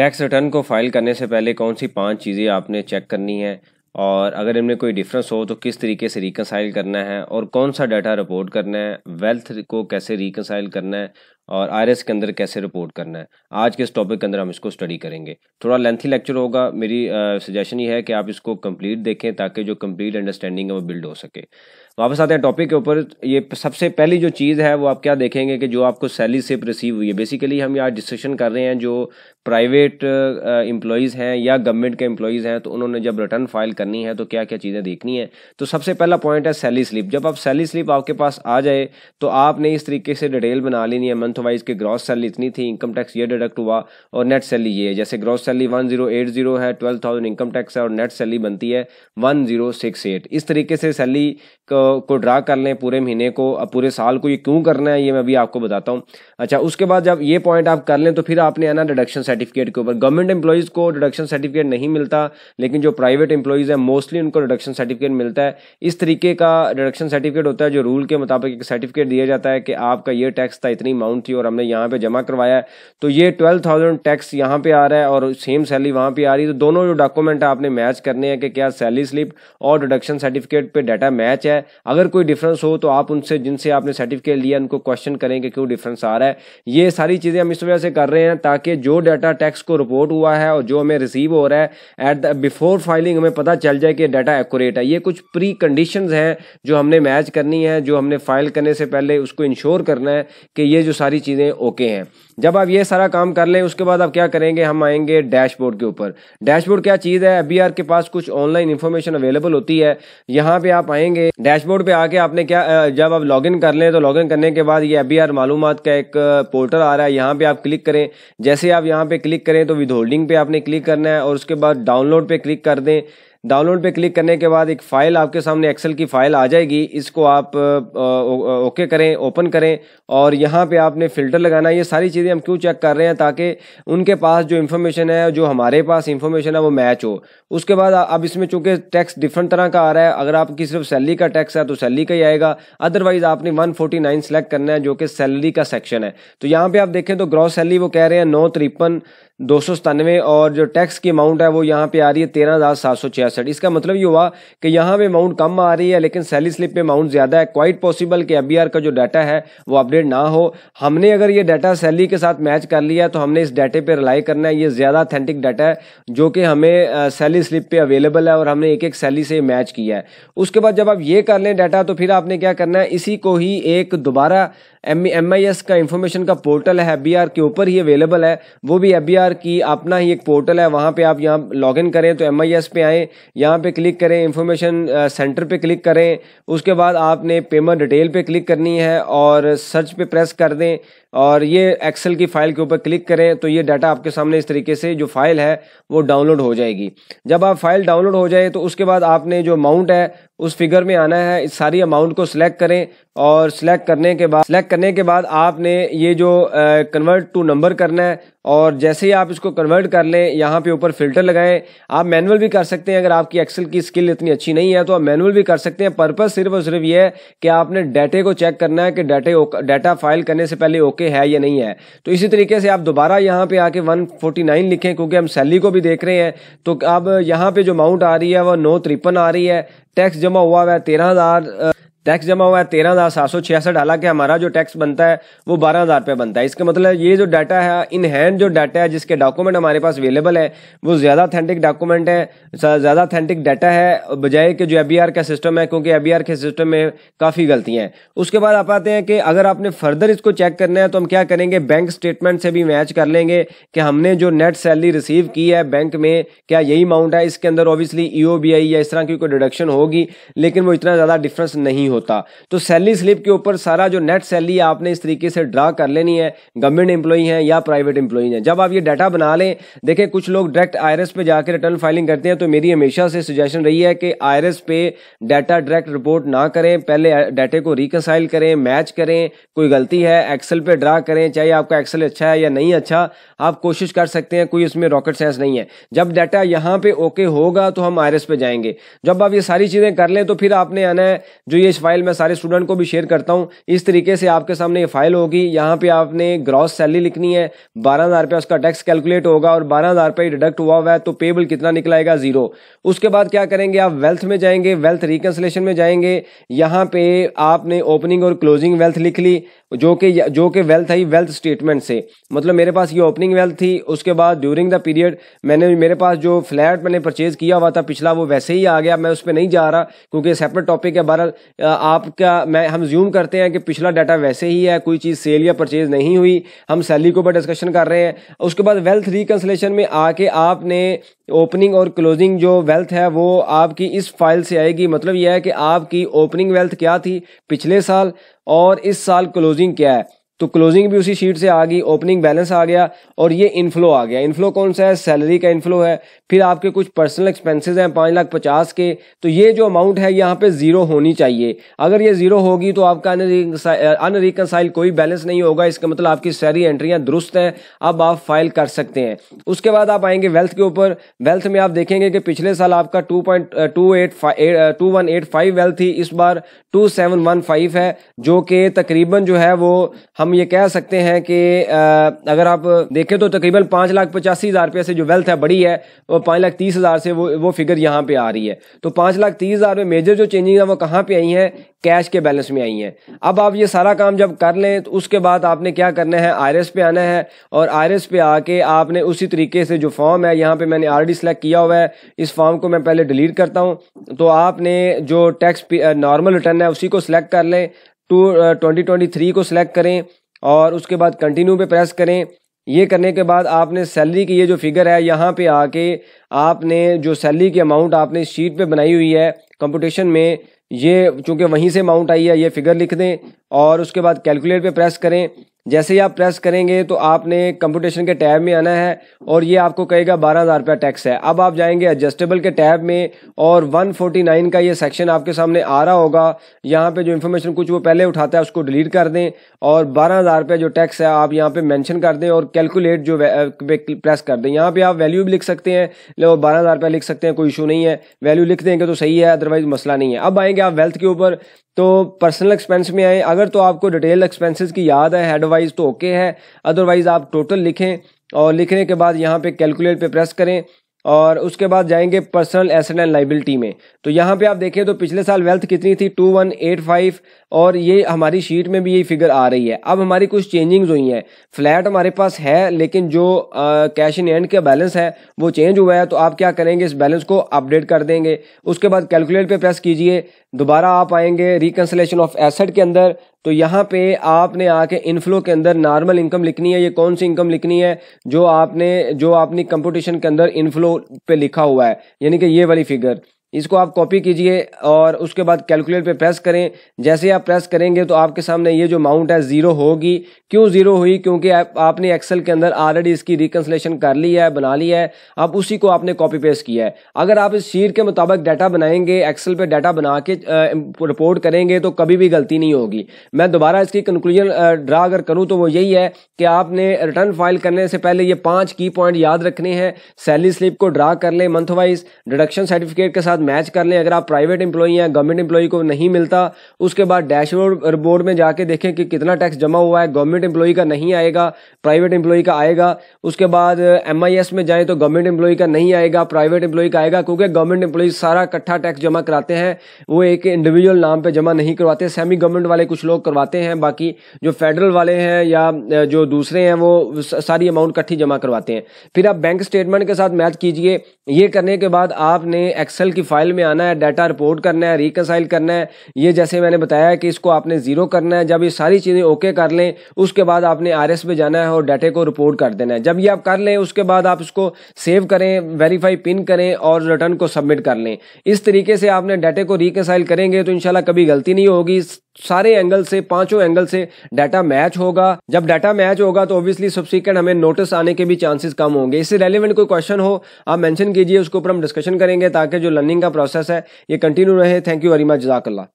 tax return को file करने से पहले कौन सी पांच चीज़ें आपने चेक करनी है और अगर इनमें कोई डिफरेंस हो तो किस तरीके से रिकनसाइल करना है और कौन सा डाटा रिपोर्ट करना है वेल्थ को कैसे रिकनसाइल करना है और आई के अंदर कैसे रिपोर्ट करना है आज के इस टॉपिक के अंदर हम इसको स्टडी करेंगे थोड़ा लेंथी लेक्चर होगा मेरी सजेशन ये है कि आप इसको कंप्लीट देखें ताकि जो कंप्लीट अंडरस्टैंडिंग है वो बिल्ड हो सके वापस आते हैं टॉपिक के ऊपर ये सबसे पहली जो चीज़ है वो आप क्या देखेंगे कि जो आपको सैलरी सिप रिसीव हुई है बेसिकली हम यहाँ डिस्कशन कर रहे हैं जो प्राइवेट एम्प्लॉयज़ हैं या गवर्नमेंट के एम्प्लॉयज़ हैं तो उन्होंने जब रिटर्न फाइल करनी है तो क्या क्या चीज़ें देखनी है तो सबसे पहला पॉइंट है सैली स्लिप जब आप सैली स्लिप आपके पास आ जाए तो आपने इस तरीके से डिटेल बना लेनी है मंथ वाइज के ग्रॉस सैलरी इतनी थी इनकम टैक्स ये डिडक्ट हुआ और नेट सैलरी ये है जैसे gross salary one zero eight zero है ट्वेल्व थाउजेंड इनकम टैक्स है और नेट सैलरी बनती है वन जीरो सिक्स एट इस तरीके से सैलरी को, ड्रा कर लें पूरे महीने को पूरे साल को ये क्यों करना है ये मैं अभी आपको बताता हूँ अच्छा उसके बाद जब ये पॉइंट आप कर लें तो फिर आपने आना डिडक्शन सर्टिफिकेट के ऊपर गवर्नमेंट एम्प्लॉयज़ को डिडक्शन सर्टिफिकेट नहीं मिलता लेकिन जो प्राइवेट एम्प्लॉयज़ हैं मोस्टली उनको डिडक्शन सर्टिफिकेट मिलता है इस तरीके का डिडक्शन सर्टिफिकेट होता है जो रूल के मुताबिक एक सर्टिफिकेट दिया जाता है कि आपका ये टैक्स था इतनी अमाउंट थी और हमने यहाँ पर जमा करवाया है तो ये ट्वेल्व थाउजेंड टैक्स यहाँ पर आ रहा है और सेम सैलरी वहाँ पर आ रही है तो दोनों जो डॉक्यूमेंट आपने मैच करने हैं कि क्या सैलरी स्लिप और डिडक्शन सर्टिफिकेट पर डाटा मैच है अगर कोई डिफरेंस हो तो आप उनसे जिनसे आपने सर्टिफिकेट लिया उनको क्वेश्चन करें कि क्यों डिफरेंस आ रहा है ये सारी चीज़ें हम इस वजह से कर रहे हैं ताकि जो डाटा टैक्स को रिपोर्ट हुआ है और जो हमें रिसीव हो रहा है एट द बिफोर फाइलिंग हमें पता चल जाए कि डाटा एक्यूरेट है ये कुछ प्री कंडीशन हैं जो हमने मैच करनी है जो हमने फाइल करने से पहले उसको इंश्योर करना है कि ये जो सारी चीज़ें ओके हैं जब आप ये सारा काम कर लें उसके बाद आप क्या करेंगे हम आएंगे डैशबोर्ड के ऊपर डैशबोर्ड क्या चीज़ है बी के पास कुछ ऑनलाइन इन्फॉर्मेशन अवेलेबल होती है यहाँ पे आप आएंगे डैशबोर्ड पे आके आपने क्या जब आप लॉगिन कर लें तो लॉगिन करने के बाद ये अभी आर मालूम का एक पोर्टल आ रहा है यहाँ पे आप क्लिक करें जैसे आप यहाँ पे क्लिक करें तो विद होल्डिंग पे आपने क्लिक करना है और उसके बाद डाउनलोड पे क्लिक कर दें डाउनलोड पे क्लिक करने के बाद एक फ़ाइल आपके सामने एक्सेल की फ़ाइल आ जाएगी इसको आप ओके करें ओपन करें और यहाँ पे आपने फ़िल्टर लगाना ये सारी चीज़ें हम क्यों चेक कर रहे हैं ताकि उनके पास जो इन्फॉर्मेशन है जो हमारे पास इन्फॉर्मेशन है वो मैच हो उसके बाद अब इसमें चूँकि टैक्स डिफरेंट तरह का आ रहा है अगर आपकी सिर्फ सैलरी का टैक्स है तो सैलरी का ही आएगा अदरवाइज़ आपने वन फोर्टी नाइन सेलेक्ट करना है जो कि सैलरी का सेक्शन है तो यहाँ पर आप देखें तो ग्रॉस सैलरी वो कह रहे हैं नौ तिरपन दो सौ सतानवे और जो टैक्स की अमाउंट है वो यहाँ पे आ रही है तेरह हज़ार सात सौ छियासी पैंसठ इसका मतलब ये हुआ कि यहाँ पे अमाउंट कम आ रही है लेकिन सैली स्लिप पे अमाउंट ज़्यादा है क्वाइट पॉसिबल कि एफ का जो डाटा है वो अपडेट ना हो हमने अगर ये डाटा सैली के साथ मैच कर लिया तो हमने इस डाटे पर रिलाई करना है ये ज़्यादा अथेंटिक डाटा है जो कि हमें सैली स्लिप पर अवेलेबल है और हमने एक एक सैली से मैच किया है उसके बाद जब आप ये कर लें डाटा तो फिर आपने क्या करना है इसी को ही एक दोबारा एम एम आई एस का इन्फॉर्मेशन का पोर्टल है बी आर के ऊपर ही अवेलेबल है वो भी एफ बी आर की अपना ही एक पोर्टल है वहाँ पे आप यहाँ लॉगिन करें तो एम आई एस पे आएँ यहाँ पे क्लिक करें इंफॉर्मेशन सेंटर uh, पे क्लिक करें उसके बाद आपने पेमेंट डिटेल पे क्लिक करनी है और सर्च पे प्रेस कर दें और ये एक्सेल की फाइल के ऊपर क्लिक करें तो ये डाटा आपके सामने इस तरीके से जो फाइल है वो डाउनलोड हो जाएगी जब आप फाइल डाउनलोड हो जाए तो उसके बाद आपने जो अमाउंट है उस फिगर में आना है इस सारी अमाउंट को सिलेक्ट करें और सिलेक्ट करने के बाद सिलेक्ट करने के बाद आपने ये जो कन्वर्ट टू नंबर करना है और जैसे ही आप इसको कन्वर्ट कर लें यहाँ पे ऊपर फिल्टर लगाएं आप मैनुअल भी कर सकते हैं अगर आपकी एक्सेल की स्किल इतनी अच्छी नहीं है तो आप मैनुअल भी कर सकते हैं पर्पज़ सिर्फ और सिर्फ ये है कि आपने डाटे को चेक करना है कि डाटे डाटा फाइल करने से पहले ओके ओके है या नहीं है तो इसी तरीके से आप दोबारा यहाँ पे आके 149 लिखें क्योंकि हम सैली को भी देख रहे हैं तो अब यहाँ पे जो अमाउंट आ रही है वह नौ तिरपन आ रही है टैक्स जमा हुआ हुआ है तेरह हज़ार टैक्स जमा हुआ है तेरह हज़ार सात सौ छियासठ हालांकि हमारा जो टैक्स बनता है वो बारह हज़ार रुपये बनता है इसका मतलब ये जो डाटा है इन हैंड जो डाटा है जिसके डॉक्यूमेंट हमारे पास अवेलेबल है वो ज़्यादा अथेंटिक डॉक्यूमेंट है ज़्यादा अथेंटिक डाटा है बजाय के जो ए का सिस्टम है क्योंकि ए के सिस्टम में काफ़ी गलतियाँ हैं उसके बाद आप आते हैं कि अगर आपने फर्दर इसको चेक करना है तो हम क्या करेंगे बैंक स्टेटमेंट से भी मैच कर लेंगे कि हमने जो नेट सैलरी रिसीव की है बैंक में क्या यही अमाउंट है इसके अंदर ऑब्वियसली ई e या इस तरह की कोई डिडक्शन होगी लेकिन वो इतना ज़्यादा डिफरेंस नहीं हो होता तो सैलरी स्लिप के ऊपर सारा जो नेट सैलरी आपने इस तरीके से ड्रा कर लेनी है गवर्नमेंट एम्प्लॉई है या प्राइवेट एम्प्लॉई है जब आप ये डाटा बना लें देखें कुछ लोग डायरेक्ट आयरस पे जाकर रिटर्न फाइलिंग करते हैं तो मेरी हमेशा से सजेशन रही है कि आयरस पे डाटा डायरेक्ट रिपोर्ट ना करें पहले डाटे को रिकसाइल करें मैच करें कोई गलती है एक्सेल पे ड्रा करें चाहे आपका एक्सेल अच्छा है या नहीं अच्छा आप कोशिश कर सकते हैं कोई उसमें रॉकेट साइंस नहीं है जब डाटा यहाँ पे ओके होगा तो हम आई पे जाएंगे जब आप ये सारी चीज़ें कर लें तो फिर आपने आना है जो ये फाइल मैं सारे स्टूडेंट को भी शेयर करता हूँ इस तरीके से आपके सामने ये फाइल होगी यहाँ पे आपने ग्रॉस सैलरी लिखनी है बारह हज़ार रुपया उसका टैक्स कैलकुलेट होगा और बारह हज़ार रुपये डिडक्ट हुआ हुआ है तो पेबल कितना निकलाएगा जीरो उसके बाद क्या करेंगे आप वेल्थ में जाएंगे वेल्थ रिकन्सलेशन में जाएंगे यहाँ पे आपने ओपनिंग और क्लोजिंग वेल्थ लिख ली जो कि जो कि वेल्थ आई वेल्थ स्टेटमेंट से मतलब मेरे पास ये ओपनिंग वेल्थ थी उसके बाद ड्यूरिंग द पीरियड मैंने मेरे पास जो फ्लैट मैंने परचेज किया हुआ था पिछला वो वैसे ही आ गया मैं उस पर नहीं जा रहा क्योंकि सेपरेट टॉपिक है बहरहाल आपका मैं हम ज्यूम करते हैं कि पिछला डाटा वैसे ही है कोई चीज़ सेल या परचेज नहीं हुई हम सैलरी को ऊपर डिस्कशन कर रहे हैं उसके बाद वेल्थ रिकन्सलेशन में आके आपने ओपनिंग और क्लोजिंग जो वेल्थ है वो आपकी इस फाइल से आएगी मतलब यह है कि आपकी ओपनिंग वेल्थ क्या थी पिछले साल और इस साल क्लोजिंग क्या है तो क्लोजिंग भी उसी शीट से आ गई ओपनिंग बैलेंस आ गया और ये इनफ्लो आ गया इनफ्लो कौन सा है सैलरी का इनफ्लो है फिर आपके कुछ पर्सनल एक्सपेंसेस हैं पाँच लाख पचास के तो ये जो अमाउंट है यहाँ पे जीरो होनी चाहिए अगर ये जीरो होगी तो आपका अनरिकनसाइल कोई बैलेंस नहीं होगा इसका मतलब आपकी सैलरी एंट्रियाँ दुरुस्त हैं अब आप फाइल कर सकते हैं उसके बाद आप आएंगे वेल्थ के ऊपर वेल्थ में आप देखेंगे कि पिछले साल आपका two point two eight two one eight five wealth थी इस बार टू सेवन वन फाइव है जो कि तकरीबन जो है वो हम हम ये कह सकते हैं कि अगर आप देखें तो तकरीबन पाँच लाख पचासी हज़ार रुपये से जो वेल्थ है बड़ी है और पाँच लाख तीस हज़ार से वो वो फिगर यहाँ पे आ रही है तो पाँच लाख तीस हज़ार में मेजर जो चेंजिंग है वो कहाँ पे आई हैं कैश के बैलेंस में आई हैं अब आप ये सारा काम जब कर लें तो उसके बाद आपने क्या करना है आर पे आना है और आर पे आके आपने उसी तरीके से जो फॉर्म है यहाँ पे मैंने ऑलरेडी सेलेक्ट किया हुआ है इस फॉर्म को मैं पहले डिलीट करता हूँ तो आपने जो टैक्स नॉर्मल रिटर्न है उसी को सिलेक्ट कर लें टू ट्वेंटी ट्वेंटी थ्री को सिलेक्ट करें और उसके बाद कंटिन्यू पे प्रेस करें ये करने के बाद आपने सैलरी की ये जो फिगर है यहाँ पे आके आपने जो सैलरी की अमाउंट आपने शीट पे बनाई हुई है कंपटीशन में ये चूँकि वहीं से अमाउंट आई है ये फिगर लिख दें और उसके बाद कैलकुलेट पे प्रेस करें जैसे ही आप प्रेस करेंगे तो आपने कंप्यूटेशन के टैब में आना है और ये आपको कहेगा बारह हज़ार रुपया टैक्स है अब आप जाएंगे एडजस्टेबल के टैब में और 149 का ये सेक्शन आपके सामने आ रहा होगा यहाँ पे जो इन्फॉर्मेशन कुछ वो पहले उठाता है उसको डिलीट कर दें और बारह हज़ार रुपया जो टैक्स है आप यहाँ पे मैंशन कर दें और कैलकुलेट जो प्रेस कर दें यहाँ पे आप वैल्यू भी लिख सकते हैं लो बारह हज़ार रुपया लिख सकते हैं कोई इशू नहीं है वैल्यू लिख देंगे तो सही है अदरवाइज मसला नहीं है अब आएंगे आप वेल्थ के ऊपर तो पर्सनल एक्सपेंस में आए अगर तो आपको डिटेल एक्सपेंसेस की याद है हेडवाइज तो ओके है अदरवाइज आप टोटल लिखें और लिखने के बाद यहाँ पे कैलकुलेट पे प्रेस करें और उसके बाद जाएंगे पर्सनल एसेट एंड लाइबिलिटी में तो यहाँ पे आप देखें तो पिछले साल वेल्थ कितनी थी टू वन एट फाइव और ये हमारी शीट में भी यही फिगर आ रही है अब हमारी कुछ चेंजिंग्स हुई हैं फ्लैट हमारे पास है लेकिन जो कैश इन एंड का बैलेंस है वो चेंज हुआ है तो आप क्या करेंगे इस बैलेंस को अपडेट कर देंगे उसके बाद कैलकुलेट पर प्रेस कीजिए दोबारा आप आएंगे रिकन्सलेशन ऑफ एसेट के अंदर तो यहाँ पे आपने आके इनफ्लो के अंदर नॉर्मल इनकम लिखनी है ये कौन सी इनकम लिखनी है जो आपने जो आपने कंपटीशन के अंदर इनफ्लो पे लिखा हुआ है यानी कि ये वाली फिगर इसको आप कॉपी कीजिए और उसके बाद कैलकुलेट पे प्रेस करें जैसे आप प्रेस करेंगे तो आपके सामने ये जो अमाउंट है ज़ीरो होगी क्यों ज़ीरो हुई क्योंकि आप, आपने एक्सेल के अंदर ऑलरेडी इसकी रिकन्सलेशन कर ली है बना ली है अब उसी को आपने कॉपी पेस्ट किया है अगर आप इस शीट के मुताबिक डाटा बनाएंगे एक्सेल पर डाटा बना के रिपोर्ट करेंगे तो कभी भी गलती नहीं होगी मैं दोबारा इसकी कंक्लूजन ड्रा अगर करूँ तो वो यही है कि आपने रिटर्न फाइल करने से पहले ये पाँच की पॉइंट याद रखने हैं सैलरी स्लिप को ड्रा कर लें मंथ वाइज डिडक्शन सर्टिफिकेट के साथ साथ मैच कर लें अगर आप प्राइवेट इंप्लॉई हैं गवर्नमेंट इंप्लॉई को नहीं मिलता उसके बाद डैशबोर्ड बोर्ड में जाके देखें कि कितना टैक्स जमा हुआ है गवर्नमेंट इंप्लॉई का नहीं आएगा प्राइवेट इंप्लॉई का आएगा उसके बाद एम में जाएँ तो गवर्नमेंट इंप्लॉई का नहीं आएगा प्राइवेट इंप्लॉई का आएगा क्योंकि गवर्नमेंट इंप्लॉई सारा इकट्ठा टैक्स जमा कराते हैं वो एक इंडिविजुअल नाम पर जमा नहीं करवाते सेमी गवर्नमेंट वाले कुछ लोग करवाते हैं बाकी जो फेडरल वाले हैं या जो दूसरे हैं वो सारी अमाउंट इकट्ठी जमा करवाते हैं फिर आप बैंक स्टेटमेंट के साथ मैच कीजिए ये करने के बाद आपने एक्सेल की फाइल में आना है डाटा रिपोर्ट करना है रिकनसाइल करना है ये जैसे मैंने बताया कि इसको आपने ज़ीरो करना है जब ये सारी चीज़ें ओके कर लें उसके बाद आपने आर एस जाना है और डाटे को रिपोर्ट कर देना है जब ये आप कर लें उसके बाद आप इसको सेव करें वेरीफाई पिन करें और रिटर्न को सबमिट कर लें इस तरीके से आपने डाटे को रिकनसाइल करेंगे तो इनशाला कभी गलती नहीं होगी सारे एंगल से पांचों एंगल से डाटा मैच होगा जब डाटा मैच होगा तो ऑब्वियसली सबसिक्वेंट हमें नोटिस आने के भी चांसेस कम होंगे इससे रेलिवेंट कोई क्वेश्चन हो आप मेंशन कीजिए उसके ऊपर हम डिस्कशन करेंगे ताकि जो लर्निंग का प्रोसेस है ये कंटिन्यू रहे थैंक यू वेरी मच जजाकल्ला